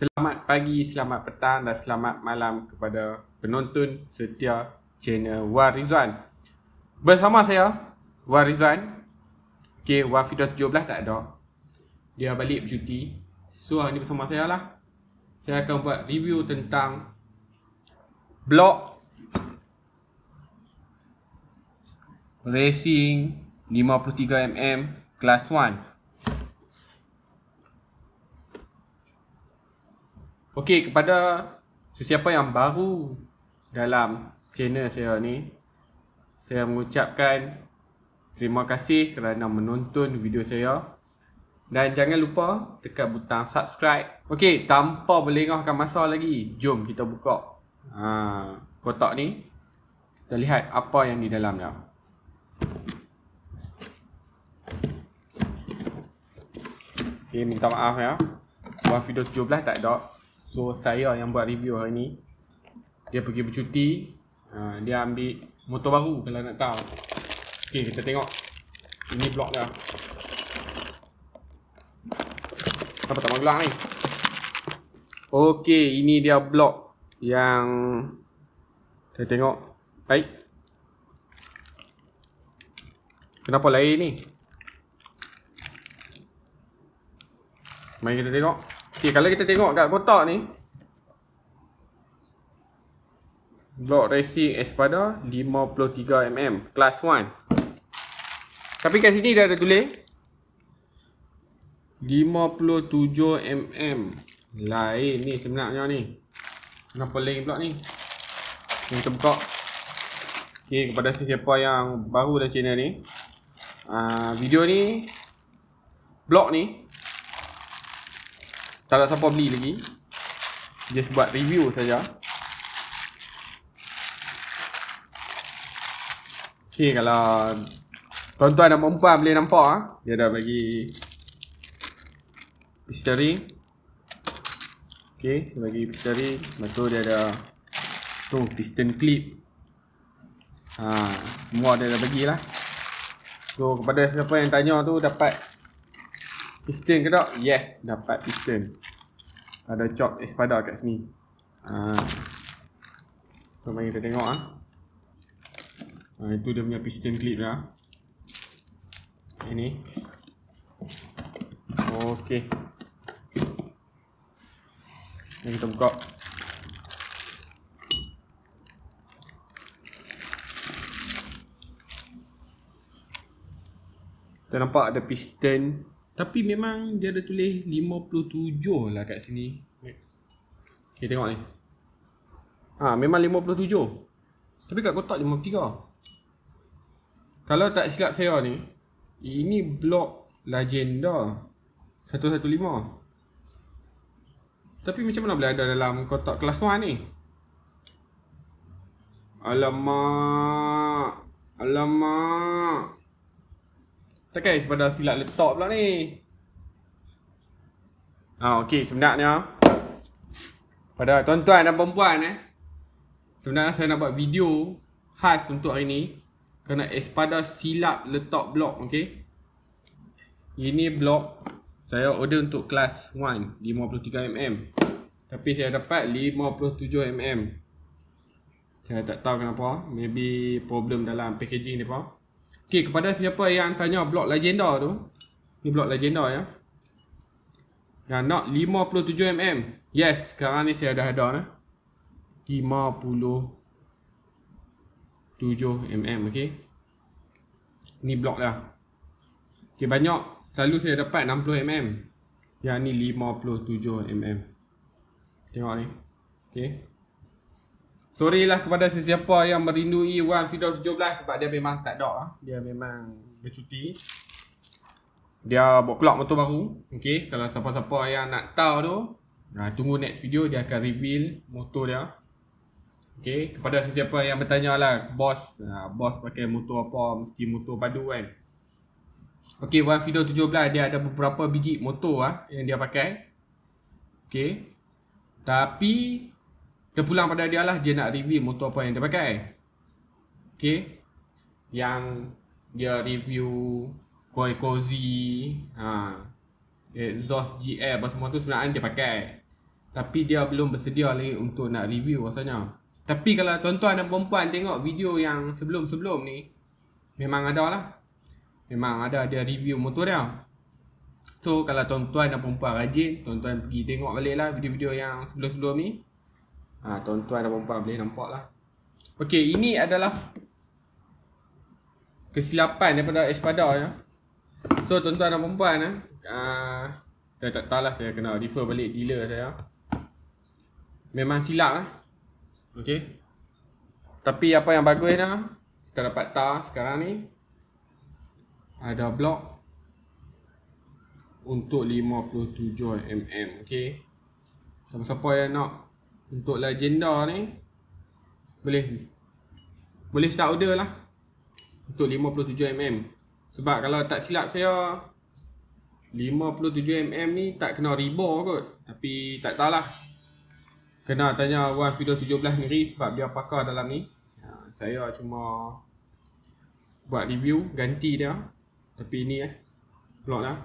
Selamat pagi, selamat petang dan selamat malam kepada penonton setia channel War Bersama saya War Rizwan. Okey, Wafida 17 tak ada. Dia balik bercuti. So, hari ni bersama saya lah. Saya akan buat review tentang blok Racing 53mm Class 1. Okey, kepada sesiapa yang baru dalam channel saya ni, saya mengucapkan terima kasih kerana menonton video saya. Dan jangan lupa tekan butang subscribe. Okey, tanpa melengahkan masa lagi, jom kita buka ha, kotak ni. Kita lihat apa yang di dalamnya. Okey, minta maaf ya. Buat video 17 tak ada. So saya yang buat review hari ni Dia pergi bercuti uh, Dia ambil motor baru kalau nak tahu Ok kita tengok Ini blok dia Kenapa tak menggelang ni? Ok ini dia blok Yang Kita tengok Baik Kenapa lain ni? Mari kita tengok Okey, eh, kalau kita tengok kat kotak ni Block Racing Espada 53mm Class 1 Tapi kat sini dia ada tulis 57mm Lain ni sebenarnya ni Kenapa lain pula ni yang buka Okey, kepada sesiapa yang baru dalam channel ni uh, Video ni Block ni tak ada siapa beli lagi Just buat review saja. Okay kalau Tuan-tuan dan perempuan boleh nampak ah, Dia dah bagi Pistari Okay dia bagi pistari Lepas tu dia ada Tu piston clip ha, Semua dia dah bagi lah So kepada siapa yang tanya tu dapat Piston ke tak? Yes, dapat piston Ada chop espada kat sini Haa So, mari kita tengok Ha. Ha, itu dia punya piston clip lah Ini Okay Ini kita buka Kita nampak ada piston tapi memang dia ada tulis 57 lah kat sini. Okay, tengok ni. Ha, memang 57. Tapi kat kotak 53. Kalau tak silap saya ni, ini blok legenda 115. Tapi macam mana boleh ada dalam kotak kelas 1 ni? Alamak. Alamak. Takkan Ace pada silap laptop pula ni Ah, ok sebenarnya ah. Pada tuan-tuan dan perempuan eh Sebenarnya saya nak buat video khas untuk hari ni Kena espada silap letak blok ok Ini blok saya order untuk kelas 1 53 mm Tapi saya dapat 57 mm Saya tak tahu kenapa Maybe problem dalam packaging dia pun Okey, kepada siapa yang tanya blok legenda tu. Ni blok legenda ya. Yang nak 57 mm. Yes, sekarang ni saya dah ada dah. 57 mm, okey. Ni blok lah. Okey, banyak selalu saya dapat 60 mm. Yang ni 57 mm. Tengok ni. Okey. Sorry lah kepada sesiapa yang merindui Wan Fido 17 sebab dia memang tak dok ah. Dia memang bercuti. Dia buat clock motor baru. okay. kalau siapa-siapa yang nak tahu tu, nah tunggu next video dia akan reveal motor dia. Okey, kepada sesiapa yang bertanya lah bos, nah, bos pakai motor apa? Mesti motor padu kan. Okey, Wan Fido 17 dia ada beberapa biji motor lah yang dia pakai. Okay, Tapi Terpulang pada dia lah Dia nak review motor apa yang dia pakai Okay Yang Dia review Koi Cozy ha. Exhaust GL Apa semua tu sebenarnya dia pakai Tapi dia belum bersedia lagi Untuk nak review rasanya Tapi kalau tuan-tuan dan perempuan Tengok video yang sebelum-sebelum ni Memang ada lah Memang ada dia review motor dia So kalau tuan-tuan dan perempuan rajin Tuan-tuan pergi tengok balik lah Video-video yang sebelum-sebelum ni Ha, tuan-tuan dan puan-puan boleh nampak lah. Okey, ini adalah kesilapan daripada Espada ya. So, tuan-tuan dan puan-puan eh, uh, saya tak tahu lah saya kena refer balik dealer saya. Memang silap lah. Okey. Tapi apa yang bagus dah, kita dapat tahu sekarang ni ada blok untuk 57 mm. Okey. Siapa-siapa yang nak untuk legenda ni boleh boleh start order lah untuk 57mm sebab kalau tak silap saya 57mm ni tak kena riba kot tapi tak tahu lah kena tanya wife video 17 ni sebab dia pakar dalam ni ya, saya cuma buat review ganti dia tapi ni eh block lah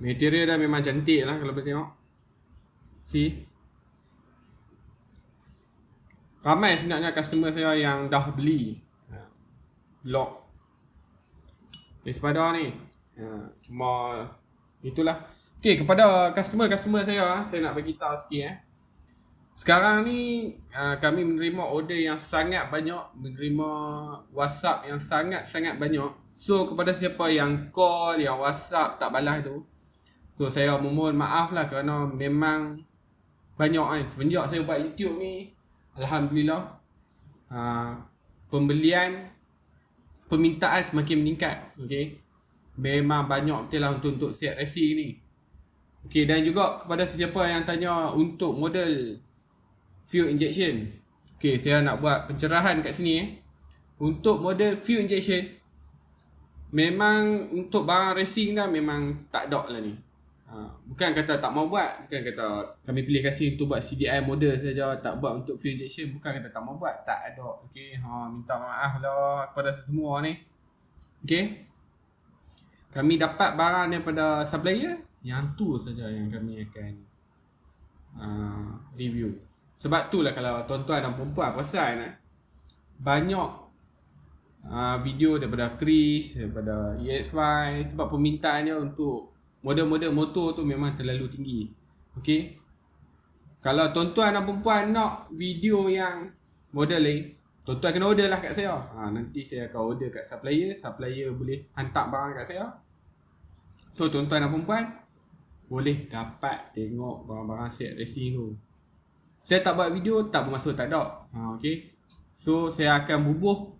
material dia memang cantik lah kalau boleh tengok see ramai sebenarnya customer saya yang dah beli blog ya. Espada ni ya. cuma itulah Okay, kepada customer-customer saya saya nak bagi tahu sikit eh. Sekarang ni ah, kami menerima order yang sangat banyak, menerima WhatsApp yang sangat-sangat banyak. So kepada siapa yang call, yang WhatsApp tak balas tu. So saya memohon maaf lah kerana memang banyak kan. Semenjak saya buat YouTube ni, Alhamdulillah uh, Pembelian Permintaan semakin meningkat okay. Memang banyak betul lah untuk, untuk set racing ni okay, Dan juga kepada sesiapa yang tanya Untuk model Fuel injection okay, Saya nak buat pencerahan kat sini eh. Untuk model fuel injection Memang untuk barang racing lah, memang tak dok lah ni Ha, bukan kata tak mau buat, bukan kata kami pilih kasih untuk buat CDI model saja tak buat untuk fuel injection, bukan kata tak mau buat, tak ada. Okey, ha minta maaf lah kepada semua ni. Okey. Kami dapat barang daripada supplier yang tu saja yang kami akan uh, review. Sebab tu lah kalau tuan-tuan dan puan-puan perasan eh, banyak uh, video daripada Chris, daripada EX5 sebab permintaannya untuk model-model motor tu memang terlalu tinggi. Okey. Kalau tuan-tuan dan perempuan nak video yang model lain, tuan-tuan kena order lah kat saya. Ha, nanti saya akan order kat supplier, supplier boleh hantar barang kat saya. So tuan-tuan dan perempuan boleh dapat tengok barang-barang set racing tu. Saya tak buat video tak bermaksud tak ada. Ha, okay. So saya akan bubuh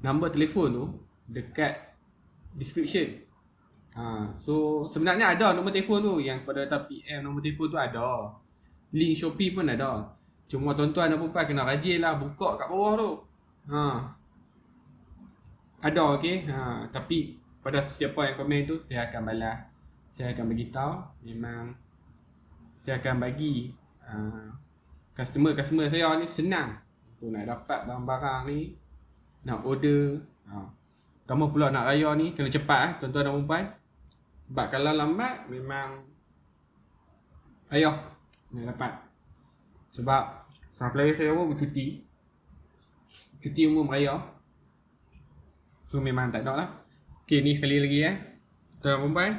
nombor telefon tu dekat description. Ha, so sebenarnya ada nombor telefon tu yang pada atas PM eh, nombor telefon tu ada. Link Shopee pun ada. Cuma tuan-tuan dan puan kena rajinlah buka kat bawah tu. Ha. Ada okey. Ha, tapi pada siapa yang komen tu saya akan balas. Saya akan bagi tahu memang saya akan bagi ha, customer-customer saya ni senang tu nak dapat barang-barang ni nak order ha. Kamu pula nak raya ni kena cepat eh tuan-tuan dan puan Sebab kalau lambat memang payah nak dapat. Sebab supplier saya pun cuti. Cuti umur raya. So memang tak ada lah. Okey ni sekali lagi eh. Tuan dan puan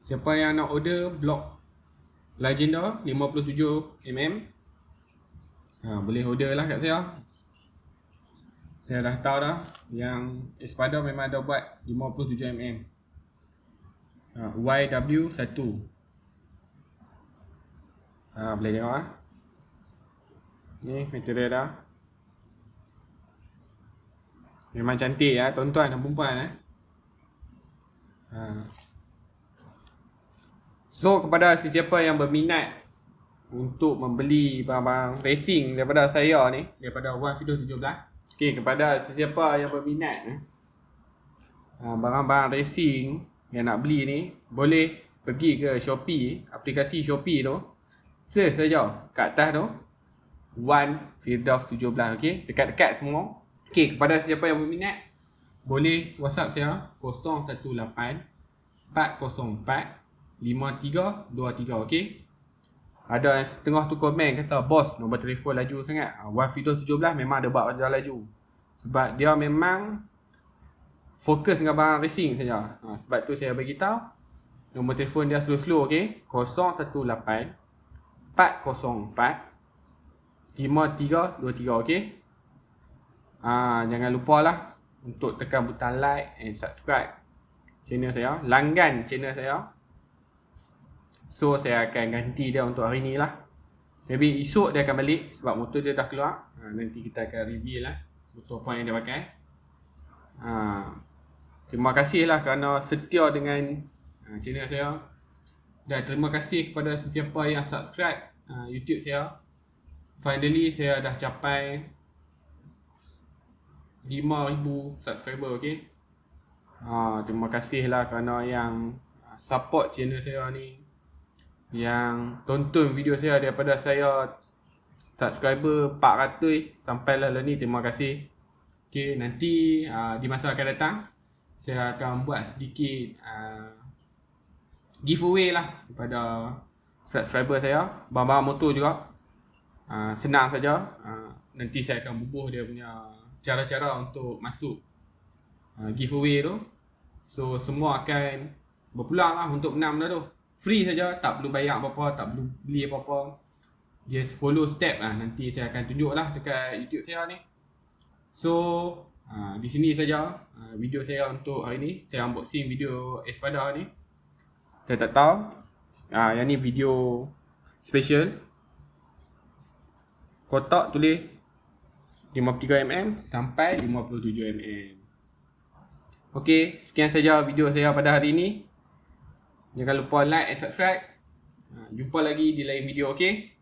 Siapa yang nak order blok Legenda 57 mm ha, Boleh order lah kat saya saya dah tahu dah yang Espada memang ada buat 57mm YW1 uh, boleh tengok lah ni material dah memang cantik ya tuan-tuan dan perempuan eh. Uh. So kepada sesiapa yang berminat untuk membeli barang-barang racing daripada saya ni daripada Wan Video 17 Okey, kepada sesiapa yang berminat eh, ah, barang-barang racing yang nak beli ni, boleh pergi ke Shopee, aplikasi Shopee tu. Search saja kat atas tu. One field Firdaus 17, okay? Dekat-dekat semua. Okay kepada siapa yang berminat, boleh WhatsApp saya 018 404 5323, okay? ada yang setengah tu komen kata bos nombor telefon laju sangat ah, wifi 17 memang ada buat pasal laju sebab dia memang fokus dengan barang racing saja ha, sebab tu saya bagi tahu nombor telefon dia slow-slow okey 018 404 5323 okey ah ha, jangan lupalah untuk tekan butang like and subscribe channel saya langgan channel saya So saya akan ganti dia untuk hari ni lah Maybe esok dia akan balik sebab motor dia dah keluar ha, Nanti kita akan reveal lah Motor apa yang dia pakai eh. ha, Terima kasih lah kerana setia dengan ha, channel saya Dan terima kasih kepada sesiapa yang subscribe ha, YouTube saya Finally saya dah capai 5000 subscriber okay ha, Terima kasih lah kerana yang support channel saya ni yang tonton video saya daripada saya subscriber 400 sampai lah, lah ni terima kasih okey nanti uh, di masa akan datang saya akan buat sedikit uh, giveaway lah kepada subscriber saya barang-barang motor juga uh, senang saja uh, nanti saya akan bubuh dia punya cara-cara untuk masuk uh, giveaway tu so semua akan berpeluang lah untuk menang benda tu free saja tak perlu bayar apa-apa tak perlu beli apa-apa just follow step ah nanti saya akan tunjuk tunjuklah dekat YouTube saya ni so ah, di sini saja ah, video saya untuk hari ni saya unboxing video Espada ni saya tak tahu ah yang ni video special kotak tulis 53mm sampai 57mm Okey, sekian saja video saya pada hari ini. Jangan lupa like and subscribe. Ha, jumpa lagi di lain video, okay?